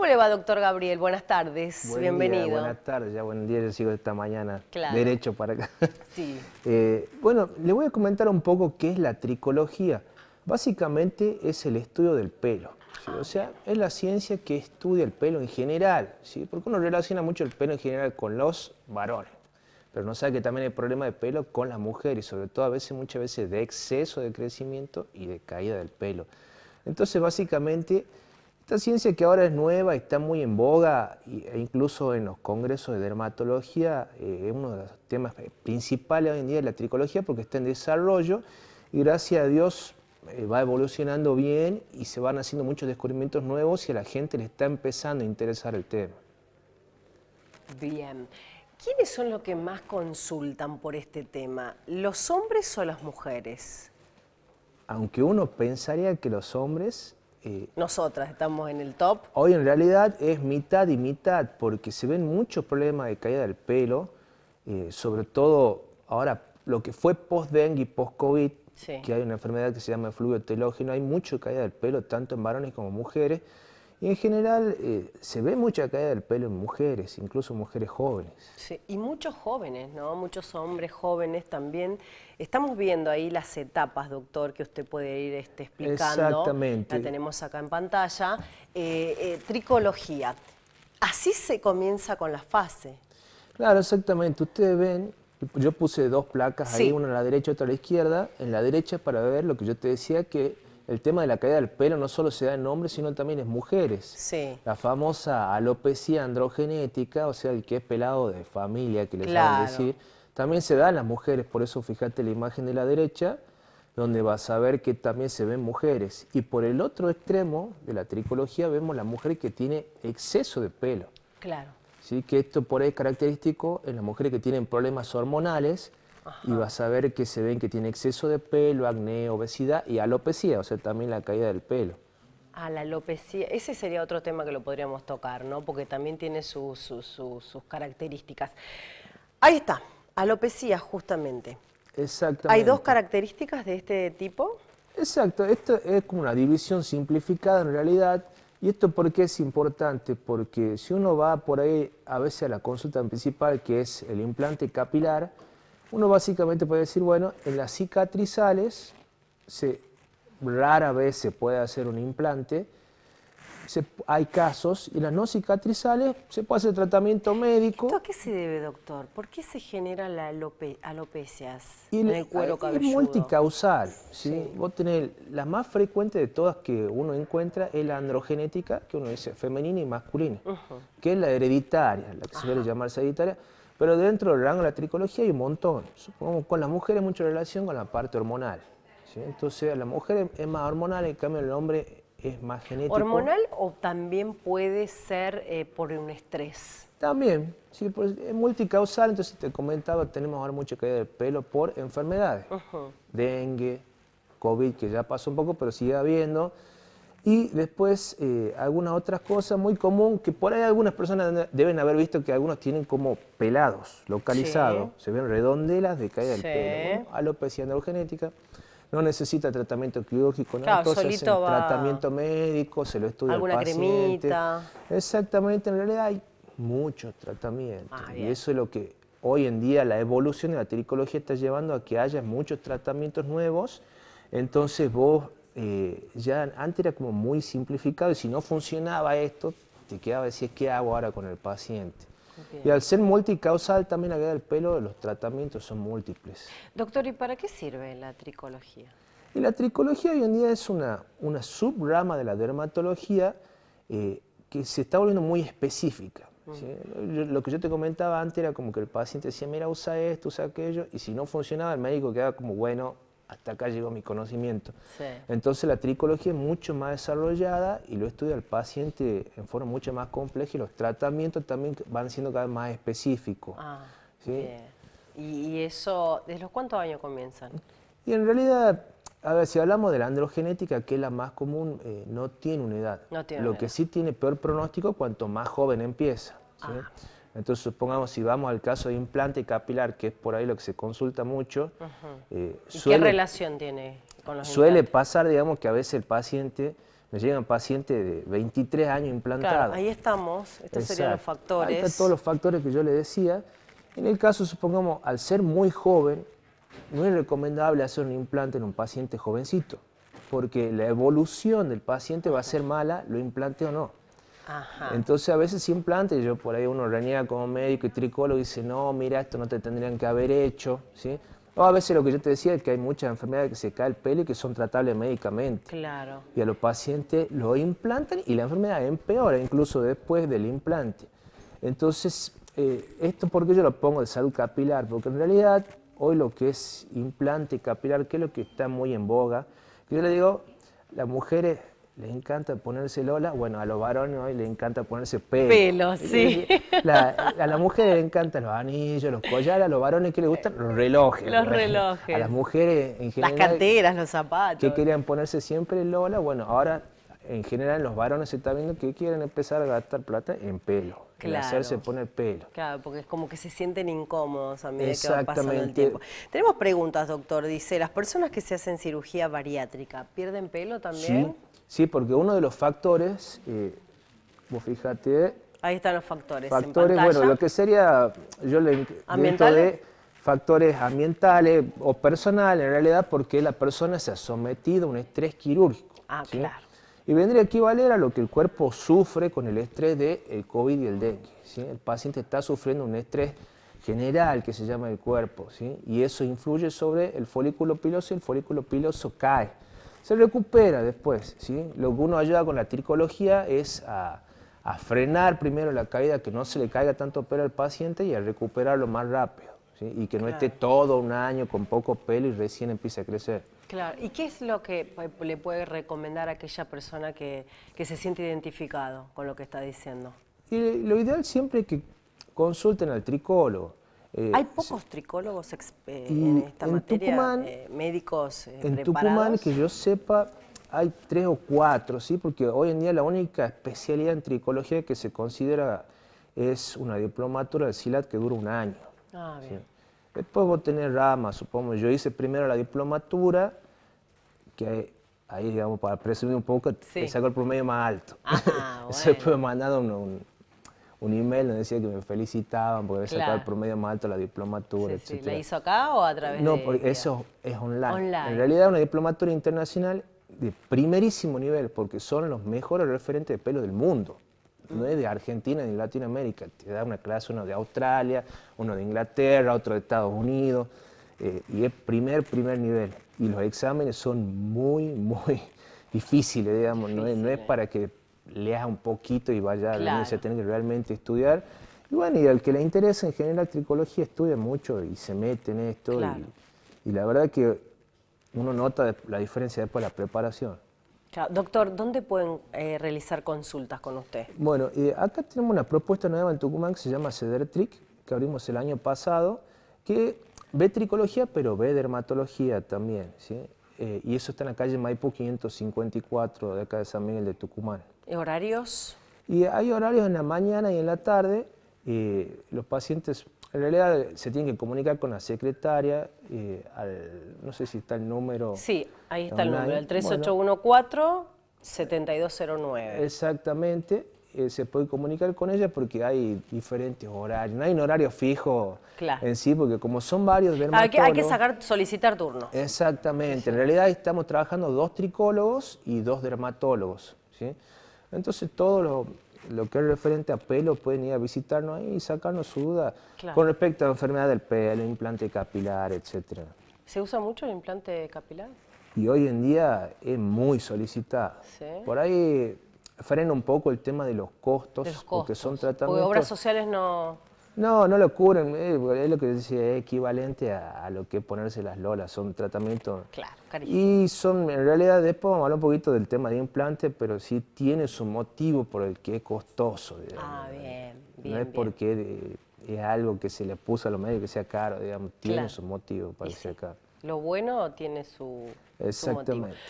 ¿Cómo le va, doctor Gabriel? Buenas tardes, bienvenido. buenas tardes, ya buen día, sigo esta mañana derecho para acá. Sí. Eh, bueno, le voy a comentar un poco qué es la tricología. Básicamente es el estudio del pelo. O sea, es la ciencia que estudia el pelo en general, ¿sí? porque uno relaciona mucho el pelo en general con los varones pero no sabe que también hay problema de pelo con las mujeres, sobre todo a veces, muchas veces de exceso de crecimiento y de caída del pelo. Entonces, básicamente, esta ciencia que ahora es nueva y está muy en boga, e incluso en los congresos de dermatología, eh, es uno de los temas principales hoy en día de la tricología porque está en desarrollo y gracias a Dios eh, va evolucionando bien y se van haciendo muchos descubrimientos nuevos y a la gente le está empezando a interesar el tema. Bien. ¿Quiénes son los que más consultan por este tema? ¿Los hombres o las mujeres? Aunque uno pensaría que los hombres, nosotras estamos en el top. Hoy en realidad es mitad y mitad, porque se ven muchos problemas de caída del pelo, eh, sobre todo ahora lo que fue post-dengue y post-COVID, que hay una enfermedad que se llama fluvio telógeno, hay mucho caída del pelo, tanto en varones como mujeres. Y en general eh, se ve mucha caída del pelo en mujeres, incluso mujeres jóvenes. Sí, y muchos jóvenes, ¿no? Muchos hombres jóvenes también. Estamos viendo ahí las etapas, doctor, que usted puede ir este, explicando. Exactamente. La tenemos acá en pantalla. Eh, eh, tricología. Así se comienza con la fase. Claro, exactamente. Ustedes ven, yo puse dos placas ahí, una a la derecha y otra a la izquierda. En la derecha para ver lo que yo te decía que el tema de la caída del pelo no solo se da en hombres, sino también en mujeres. Sí. La famosa alopecia androgenética, o sea, el que es pelado de familia, que les a decir, también se da en las mujeres. Por eso fíjate la imagen de la derecha, donde vas a ver que también se ven mujeres. Y por el otro extremo de la tricología vemos la mujer que tiene exceso de pelo. Claro. ¿Sí? Que esto por ahí es característico en las mujeres que tienen problemas hormonales, y vas a ver que se ven que tiene exceso de pelo, acné, obesidad y alopecia, o sea, también la caída del pelo. Ah, la alopecia, ese sería otro tema que lo podríamos tocar, ¿no? Porque también tiene sus características. Ahí está, alopecia justamente. Exactamente. ¿Hay dos características de este tipo? Exacto, esto es como una división simplificada en realidad. ¿Y esto por qué es importante? Porque si uno va por ahí a veces a la consulta principal, que es el implante capilar, uno básicamente puede decir, bueno, en las cicatrizales se, rara vez se puede hacer un implante, hay casos, y en las no cicatrizales se puede hacer tratamiento médico. ¿Esto a qué se debe, doctor? ¿Por qué se genera la alope, alopecias y en el, cuero eh, cabelludo? Es multicausal. ¿sí? la más frecuente de todas que uno encuentra es la androgenética, que uno dice femenina y masculina, que es la hereditaria, la que se suele llamar hereditaria pero dentro del rango de la tricología hay un montón. Supongamos con las mujeres mucha relación con la parte hormonal. Entonces la mujer es más hormonal, en cambio el hombre es más genético. ¿Hormonal o también puede ser eh, por un estrés? También, sí, pues, es multicausal, entonces te comentaba, tenemos ahora mucha caída del pelo por enfermedades. Dengue, COVID, que ya pasó un poco, pero sigue habiendo. Y después, eh, algunas otras cosas muy común que por ahí algunas personas deben haber visto que algunos tienen como pelados, localizados, se ven redondelas de caída del pelo, alopecia androgenética. No necesita tratamiento quirúrgico, no tratamiento médico, se lo estudia Alguna cremita. Exactamente, en realidad hay muchos tratamientos. Ah, y eso es lo que hoy en día la evolución de la tricología está llevando a que haya muchos tratamientos nuevos. Entonces vos eh, ya antes era como muy simplificado y si no funcionaba esto, te quedaba decir, ¿qué hago ahora con el paciente? Y al ser multicausal también la queda el pelo, los tratamientos son múltiples. Doctor, ¿y para qué sirve la tricología? Y la tricología hoy en día es una, una subrama de la dermatología eh, que se está volviendo muy específica. Mm. Lo que yo te comentaba antes era como que el paciente decía, mira, usa esto, usa aquello, y si no funcionaba, el médico quedaba como, bueno, hasta acá llegó mi conocimiento. Entonces la tricología es mucho más desarrollada y lo estudia el paciente en forma mucho más compleja y los tratamientos también van siendo cada vez más específicos. Ah, ¿Y eso, desde los cuántos años comienzan? Y en realidad, a ver, si hablamos de la androgenética, que es la más común, eh, no tiene una edad. lo que sí tiene peor pronóstico cuanto más joven empieza. Ah. Entonces, supongamos, si vamos al caso de implante capilar, que es por ahí lo que se consulta mucho. Eh, ¿Y qué relación tiene con los Suele pasar, digamos, que a veces el paciente, llega llegan pacientes de 23 años implantado ahí estamos, estos serían los factores. Ahí están todos los factores que yo le decía. En el caso, supongamos, al ser muy joven, no es recomendable hacer un implante en un paciente jovencito, porque la evolución del paciente va a ser mala, lo implante o no. Entonces a veces implante, yo por ahí uno reniega como médico y tricólogo y dice, no, mira, esto no te tendrían que haber hecho, ¿sí? O a veces lo que yo te decía es que hay muchas enfermedades que se cae el pelo y que son tratables médicamente. Claro. Y a los pacientes lo implantan y la enfermedad empeora incluso después del implante. Entonces, eh, esto porque yo lo pongo de salud capilar, porque en realidad hoy lo que es implante capilar, que es lo que está muy en boga, yo le digo, las mujeres le encanta ponerse lola, bueno, a los varones hoy les encanta ponerse pelo. Pelo, sí. a las mujeres les encantan los anillos, los collares, a los varones que les gustan los relojes. Los relojes. A las mujeres en general. Las canteras, los zapatos. Que querían ponerse siempre lola, bueno, ahora en general los varones se está viendo que quieren empezar a gastar plata en pelo claro. pone pelo. Claro, porque es como que se sienten incómodos a medida que va pasando el tiempo. Tenemos preguntas, doctor. Dice, ¿las personas que se hacen cirugía bariátrica pierden pelo también? Sí, porque uno de los factores, eh, vos fíjate... Ahí están los factores. Factores, bueno, lo que sería, yo le ¿Ambientales? de factores ambientales o personales, en realidad, porque la persona se ha sometido a un estrés quirúrgico. Ah, claro y vendría a equivaler a lo que el cuerpo sufre con el estrés del COVID y el dengue. El paciente está sufriendo un estrés general que se llama el cuerpo, y eso influye sobre el folículo piloso y el folículo piloso cae. Se recupera después. Lo que uno ayuda con la tricología es a, frenar primero la caída, que no se le caiga tanto pelo al paciente y a recuperarlo más rápido. Y que no esté todo un año con poco pelo y recién empiece a crecer. Claro, ¿y qué es lo que le puede recomendar a aquella persona que, se siente identificado con lo que está diciendo? Y lo ideal siempre es que consulten al tricólogo. Eh, hay pocos tricólogos eh, en esta materia, Tucumán, eh, médicos En Tucumán, que yo sepa, hay tres o cuatro, ¿sí? porque hoy en día la única especialidad en tricología que se considera es una diplomatura de CILAT que dura un año. Ah, bien. Después vos tenés ramas, supongo. Yo hice primero la diplomatura, que ahí, digamos, para presumir un poco, me saco el promedio más alto. Ah, Se bueno. Después me un, un, email donde decía que me felicitaban porque había sacado el promedio más alto la diplomatura, etc. ¿La hizo acá o a través de...? No, porque eso es online. En realidad una diplomatura internacional de primerísimo nivel, porque son los mejores referentes de pelo del mundo no es de Argentina ni de Latinoamérica, te da una clase uno de Australia, uno de Inglaterra, otro de Estados Unidos, eh, y es primer, primer nivel. Y los exámenes son muy, muy difíciles, digamos, No, es, para que leas un poquito y vaya a se tiene que realmente estudiar. Y bueno, y al que le interesa en general tricología estudia mucho y se mete en esto. Y, y la verdad que uno nota la diferencia después de la preparación. Doctor, ¿dónde pueden eh, realizar consultas con usted? Bueno, acá tenemos una propuesta nueva en Tucumán que se llama CEDERTRIC, que abrimos el año pasado, que ve tricología, pero ve dermatología también, ¿sí? Eh, y eso está en la calle Maipo 554, de acá de San Miguel de Tucumán. horarios? Y hay horarios en la mañana y en la tarde. los pacientes en realidad se tiene que comunicar con la secretaria, eh, no sé si está el número. Sí, ahí está el número, el 3814-7209. Exactamente, eh, se puede comunicar con ella porque hay diferentes horarios, no hay un horario fijo en sí, porque como son varios dermatólogos... Hay que, sacar, solicitar turnos. Exactamente, en realidad estamos trabajando dos tricólogos y dos dermatólogos, Entonces todos los lo que es referente a pelo, pueden ir a visitarnos ahí y sacarnos su duda con respecto a la enfermedad del pelo, implante capilar, etc. ¿Se usa mucho el implante capilar? Y hoy en día es muy solicitado. Por ahí frena un poco el tema de los costos, porque son tratamientos... Porque obras sociales no... No, no lo curan, eh, es lo que decía, es equivalente a, lo que ponerse las lolas, son tratamientos. Claro, Y son, en realidad, después vamos a hablar un poquito del tema de implante, pero sí tiene su motivo por el que es costoso. ah, bien, bien. No es porque es algo que se le puso a los medios que sea caro, digamos, tiene su motivo para ser caro. Lo bueno tiene su, Exactamente.